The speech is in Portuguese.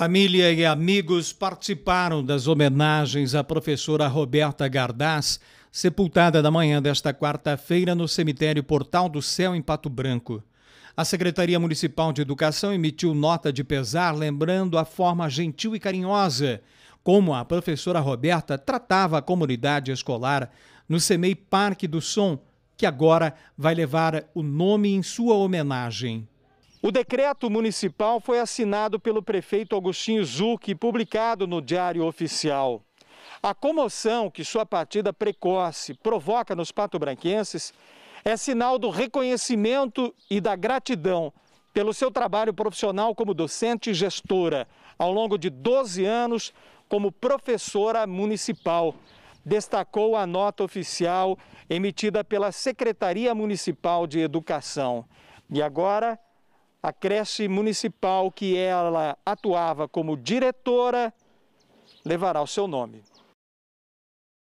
Família e amigos participaram das homenagens à professora Roberta Gardaz, sepultada na manhã desta quarta-feira no cemitério Portal do Céu, em Pato Branco. A Secretaria Municipal de Educação emitiu nota de pesar lembrando a forma gentil e carinhosa como a professora Roberta tratava a comunidade escolar no semei Parque do Som, que agora vai levar o nome em sua homenagem. O decreto municipal foi assinado pelo prefeito Agostinho Zucchi e publicado no Diário Oficial. A comoção que sua partida precoce provoca nos patobranquenses é sinal do reconhecimento e da gratidão pelo seu trabalho profissional como docente e gestora, ao longo de 12 anos como professora municipal, destacou a nota oficial emitida pela Secretaria Municipal de Educação. E agora a creche municipal que ela atuava como diretora levará o seu nome.